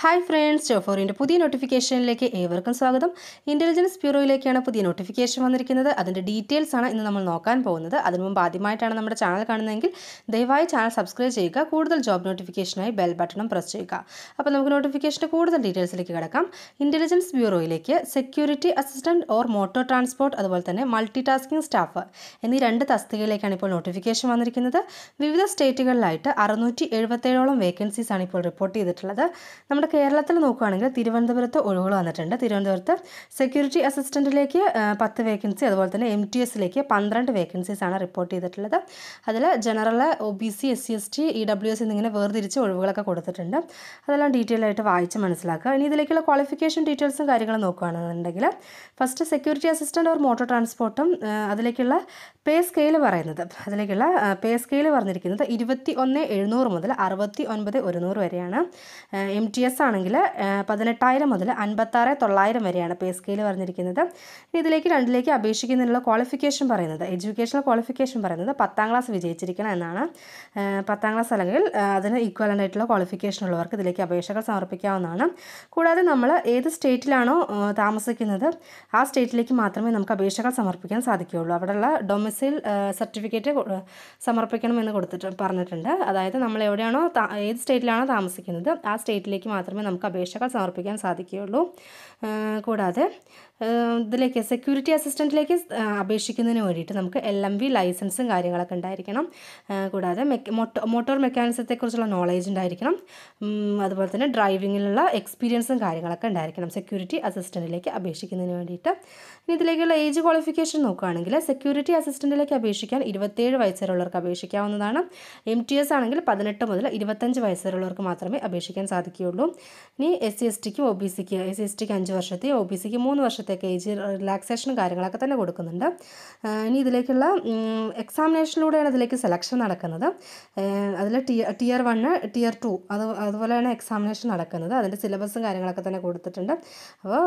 hi friends ജോഫോറിൻ്റെ പുതിയ നോട്ടിഫിക്കേഷനിലേക്ക് ഏവർക്കും സ്വാഗതം ഇൻ്റലിജൻസ് ബ്യൂറോയിലേക്കാണ് പുതിയ നോട്ടിഫിക്കേഷൻ വന്നിരിക്കുന്നത് അതിൻ്റെ ഡീറ്റെയിൽസ് ആണ് ഇന്ന് നമ്മൾ നോക്കാൻ പോകുന്നത് അതിനു മുമ്പ് ആദ്യമായിട്ടാണ് നമ്മുടെ ചാനൽ കാണുന്നതെങ്കിൽ ദയവായി ചാനൽ സബ്സ്ക്രൈബ് ചെയ്യുക കൂടുതൽ ജോബ് നോട്ടിഫിക്കേഷനായി ബെൽ ബട്ടണും പ്രസ് ചെയ്യുക അപ്പോൾ നമുക്ക് നോട്ടിഫിക്കേഷൻ്റെ കൂടുതൽ ഡീറ്റെയിൽസിലേക്ക് കിടക്കാം ഇൻ്റലിജൻസ് ബ്യൂറോയിലേക്ക് security assistant or motor transport അതുപോലെ തന്നെ മൾട്ടി ടാസ്കിംഗ് സ്റ്റാഫ് എന്നീ രണ്ട് തസ്തികയിലേക്കാണ് ഇപ്പോൾ നോട്ടിഫിക്കേഷൻ വന്നിരിക്കുന്നത് വിവിധ സ്റ്റേറ്റുകളിലായിട്ട് അറുന്നൂറ്റി എഴുപത്തേഴോളം വേക്കൻസീസ് ആണ് ഇപ്പോൾ റിപ്പോർട്ട് ചെയ്തിട്ടുള്ളത് നമ്മുടെ നമ്മുടെ കേരളത്തിൽ നോക്കുകയാണെങ്കിൽ തിരുവനന്തപുരത്ത് ഒഴിവുകൾ വന്നിട്ടുണ്ട് തിരുവനന്തപുരത്ത് സെക്യൂരിറ്റി അസിസ്റ്റൻറ്റിലേക്ക് പത്ത് വേക്കൻസി അതുപോലെ തന്നെ എം ടി എസിലേക്ക് പന്ത്രണ്ട് വേക്കൻസീസാണ് റിപ്പോർട്ട് ചെയ്തിട്ടുള്ളത് അതിൽ general O B C S C S T E W S എന്നിങ്ങനെ വേർതിരിച്ച് ഒഴിവുകളൊക്കെ കൊടുത്തിട്ടുണ്ട് അതെല്ലാം ഡീറ്റെയിൽ ആയിട്ട് വായിച്ച് മനസ്സിലാക്കുക ഇനി ഇതിലേക്കുള്ള ക്വാളിഫിക്കേഷൻ ഡീറ്റെയിൽസും കാര്യങ്ങളും നോക്കുകയാണെന്നുണ്ടെങ്കിൽ first security assistant or motor ട്രാൻസ്പോർട്ടും അതിലേക്കുള്ള പേ സ്കെയിൽ പറയുന്നത് അതിലേക്കുള്ള പേ സ്കെയിൽ പറഞ്ഞിരിക്കുന്നത് ഇരുപത്തി ഒന്ന് എഴുന്നൂറ് മുതൽ അറുപത്തി ഒൻപത് ഒരുന്നൂറ് വരെയാണ് എം ടി എസ് ആണെങ്കിൽ പതിനെട്ടായിരം മുതൽ അൻപത്താറ് തൊള്ളായിരം വരെയാണ് പേ സ്കെയിൽ പറഞ്ഞിരിക്കുന്നത് ഇതിലേക്ക് രണ്ടിലേക്ക് അപേക്ഷിക്കുന്നതിനുള്ള ക്വാളിഫിക്കേഷൻ പറയുന്നത് എഡ്യൂക്കേഷണൽ ക്വാളിഫിക്കേഷൻ പറയുന്നത് പത്താം ക്ലാസ് വിജയിച്ചിരിക്കണം എന്നാണ് പത്താം ക്ലാസ് അല്ലെങ്കിൽ അതിന് ഈക്വലൻ്റ് ആയിട്ടുള്ള ക്വാളിഫിക്കേഷൻ ഉള്ളവർക്ക് ഇതിലേക്ക് അപേക്ഷകൾ സമർപ്പിക്കാവുന്നതാണ് കൂടാതെ നമ്മൾ ഏത് സ്റ്റേറ്റിലാണോ താമസിക്കുന്നത് ആ സ്റ്റേറ്റിലേക്ക് മാത്രമേ നമുക്ക് അപേക്ഷകൾ സമർപ്പിക്കാൻ സാധിക്കുകയുള്ളൂ അവിടെയുള്ള ഡൊമിസൈൽ സർട്ടിഫിക്കറ്റ് സമർപ്പിക്കണമെന്ന് കൊടുത്തിട്ട് പറഞ്ഞിട്ടുണ്ട് അതായത് നമ്മൾ എവിടെയാണോ ഏത് സ്റ്റേറ്റിലാണോ താമസിക്കുന്നത് ആ സ്റ്റേറ്റിലേക്ക് മാത്രമേ നമുക്ക് അപേക്ഷകൾ സമർപ്പിക്കാൻ സാധിക്കുകയുള്ളൂ കൂടാതെ ഇതിലേക്ക് സെക്യൂരിറ്റി അസിസ്റ്റൻറ്റിലേക്ക് അപേക്ഷിക്കുന്നതിന് വേണ്ടിയിട്ട് നമുക്ക് എൽ എം വി ലൈസൻസും കാര്യങ്ങളൊക്കെ ഉണ്ടായിരിക്കണം കൂടാതെ മോട്ടോർ മെക്കാനിസത്തെക്കുറിച്ചുള്ള നോളേജ് ഉണ്ടായിരിക്കണം അതുപോലെ തന്നെ ഡ്രൈവിങ്ങിലുള്ള എക്സ്പീരിയൻസും കാര്യങ്ങളൊക്കെ ഉണ്ടായിരിക്കണം സെക്യൂരിറ്റി അസിസ്റ്റൻറ്റിലേക്ക് അപേക്ഷിക്കുന്നതിന് വേണ്ടിയിട്ട് ഇനി ഇതിലേക്കുള്ള ഏജ് ക്വാളിഫിക്കേഷൻ നോക്കുകയാണെങ്കിൽ സെക്യൂരിറ്റി അസിസ്റ്റൻറ്റിലേക്ക് അപേക്ഷിക്കാൻ ഇരുപത്തേഴ് വയസ്സ് വരെയുള്ളവർക്ക് അപേക്ഷിക്കാവുന്നതാണ് എം ടി എസ് ആണെങ്കിൽ പതിനെട്ട് മുതൽ ഇരുപത്തഞ്ച് വയസ്സ് മാത്രമേ അപേക്ഷിക്കാൻ സാധിക്കുകയുള്ളൂ ഉണ്ടാകും ഇനി എസ് സി എസ് ടിക്കും ഒ ബി സിക്ക് എസ് സി എസ് ടിക്ക് അഞ്ച് വർഷത്തെ ഒ ബി സിക്ക് മൂന്ന് വർഷത്തേക്ക് ഏജ് റിലാക്സേഷനും കാര്യങ്ങളൊക്കെ തന്നെ കൊടുക്കുന്നുണ്ട് ഇനി ഇതിലേക്കുള്ള എക്സാമിനേഷനിലൂടെയാണ് ഇതിലേക്ക് സെലക്ഷൻ നടക്കുന്നത് അതിൽ tier tier one tier two അത് അതുപോലെയാണ് എക്സാമിനേഷൻ നടക്കുന്നത് അതിൻ്റെ സിലബസും കാര്യങ്ങളൊക്കെ തന്നെ കൊടുത്തിട്ടുണ്ട് അപ്പോൾ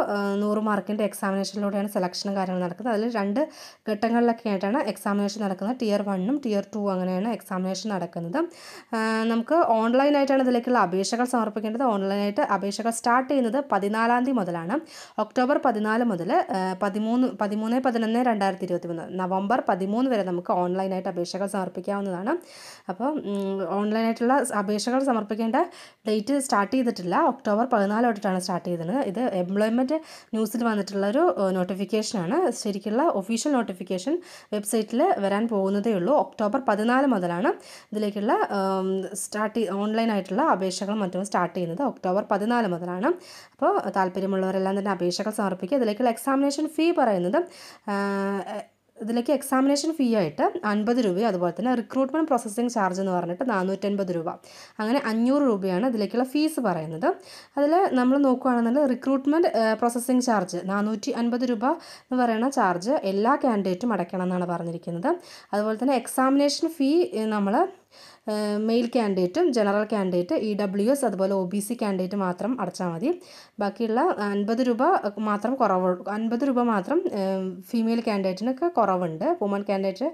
നൂറ് മാർക്കിൻ്റെ എക്സാമിനേഷനിലൂടെയാണ് സെലക്ഷനും കാര്യങ്ങൾ നടക്കുന്നത് അതിൽ രണ്ട് ഘട്ടങ്ങളിലൊക്കെ ആയിട്ടാണ് എക്സാമിനേഷൻ നടക്കുന്നത് ടിയർ വണ്ണും ടിയർ ടു അങ്ങനെയാണ് എക്സാമിനേഷൻ നടക്കുന്നത് നമുക്ക് ഓൺലൈനായിട്ടാണ് ഇതിലേക്കുള്ള അപേക്ഷകൾ സമർപ്പിക്കേണ്ടത് ഓൺലൈൻ ഓൺലൈനായിട്ട് അപേക്ഷകൾ സ്റ്റാർട്ട് ചെയ്യുന്നത് പതിനാലാം തീയതി മുതലാണ് ഒക്ടോബർ പതിനാല് മുതൽ പതിമൂന്ന് പതിമൂന്ന് പതിനൊന്ന് രണ്ടായിരത്തി ഇരുപത്തി മൂന്ന് നവംബർ പതിമൂന്ന് വരെ നമുക്ക് ഓൺലൈനായിട്ട് അപേക്ഷകൾ സമർപ്പിക്കാവുന്നതാണ് അപ്പോൾ ഓൺലൈനായിട്ടുള്ള അപേക്ഷകൾ സമർപ്പിക്കേണ്ട ഡേറ്റ് സ്റ്റാർട്ട് ചെയ്തിട്ടില്ല ഒക്ടോബർ പതിനാല് തൊട്ടിട്ടാണ് സ്റ്റാർട്ട് ചെയ്തത് ഇത് എംപ്ലോയ്മെൻറ്റ് ന്യൂസിൽ വന്നിട്ടുള്ളൊരു നോട്ടിഫിക്കേഷനാണ് ശരിക്കുള്ള ഒഫീഷ്യൽ നോട്ടിഫിക്കേഷൻ വെബ്സൈറ്റിൽ വരാൻ പോകുന്നതേ ഉള്ളൂ ഒക്ടോബർ പതിനാല് മുതലാണ് ഇതിലേക്കുള്ള സ്റ്റാർട്ട് ഓൺലൈനായിട്ടുള്ള അപേക്ഷകൾ മറ്റും സ്റ്റാർട്ട് ചെയ്യുന്നത് ഒക്ടോബർ പതിനാല് മുതലാണ് അപ്പോൾ താല്പര്യമുള്ളവരെല്ലാം തന്നെ അപേക്ഷകൾ സമർപ്പിക്കുക അതിലേക്കുള്ള എക്സാമിനേഷൻ ഫീ പറയുന്നത് ഇതിലേക്ക് എക്സാമിനേഷൻ ഫീ ആയിട്ട് അൻപത് രൂപയും അതുപോലെ തന്നെ റിക്രൂട്ട്മെൻറ്റ് പ്രോസസ്സിംഗ് ചാർജ് എന്ന് പറഞ്ഞിട്ട് നാനൂറ്റൻപത് രൂപ അങ്ങനെ അഞ്ഞൂറ് രൂപയാണ് ഇതിലേക്കുള്ള ഫീസ് പറയുന്നത് അതിൽ നമ്മൾ നോക്കുകയാണെന്നുണ്ടെങ്കിൽ റിക്രൂട്ട്മെൻറ്റ് പ്രോസസ്സിംഗ് ചാർജ് നാനൂറ്റി അൻപത് രൂപ എന്ന് പറയുന്ന ചാർജ് എല്ലാ കാൻഡിഡേറ്റും അടയ്ക്കണം എന്നാണ് പറഞ്ഞിരിക്കുന്നത് അതുപോലെ തന്നെ എക്സാമിനേഷൻ ഫീ നമ്മൾ മെയിൽ കാൻഡിഡേറ്റും general candidate E W S അതുപോലെ ഒ ബി സി കാൻഡിഡേറ്റ് മാത്രം അടച്ചാൽ മതി ബാക്കിയുള്ള അൻപത് രൂപ മാത്രം കുറവ് അൻപത് രൂപ മാത്രം ഫീമെയിൽ കാൻഡിഡേറ്റിനൊക്കെ കുറവുണ്ട് വുമൺ കാൻഡിഡേറ്റ്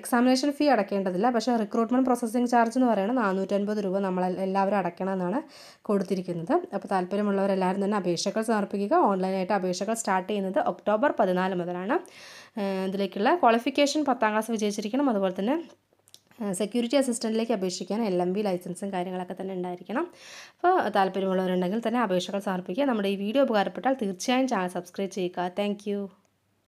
എക്സാമിനേഷൻ ഫീ അടക്കേണ്ടതില്ല പക്ഷേ റിക്രൂട്ട്മെൻറ്റ് പ്രോസസ്സിംഗ് ചാർജ് എന്ന് പറയുന്നത് നാനൂറ്റൻപത് രൂപ നമ്മൾ എല്ലാവരും അടയ്ക്കണം എന്നാണ് കൊടുത്തിരിക്കുന്നത് അപ്പോൾ താല്പര്യമുള്ളവരെല്ലാവരും തന്നെ അപേക്ഷകൾ സമർപ്പിക്കുക ഓൺലൈനായിട്ട് അപേക്ഷകൾ സ്റ്റാർട്ട് ചെയ്യുന്നത് ഒക്ടോബർ പതിനാല് മുതലാണ് ഇതിലേക്കുള്ള ക്വാളിഫിക്കേഷൻ പത്താം ക്ലാസ് വിജയിച്ചിരിക്കണം അതുപോലെ തന്നെ സെക്യൂരിറ്റി അസിസ്റ്റൻറ്റിലേക്ക് അപേക്ഷിക്കാൻ എൽ എം ബി ലൈസൻസും കാര്യങ്ങളൊക്കെ തന്നെ ഉണ്ടായിരിക്കണം അപ്പോൾ താല്പര്യമുള്ളവരുണ്ടെങ്കിൽ തന്നെ അപേക്ഷകൾ സമർപ്പിക്കുക നമ്മുടെ ഈ വീഡിയോ ഉപകാരപ്പെട്ടാൽ തീർച്ചയായും ചാനൽ സബ്സ്ക്രൈബ് ചെയ്യുക താങ്ക്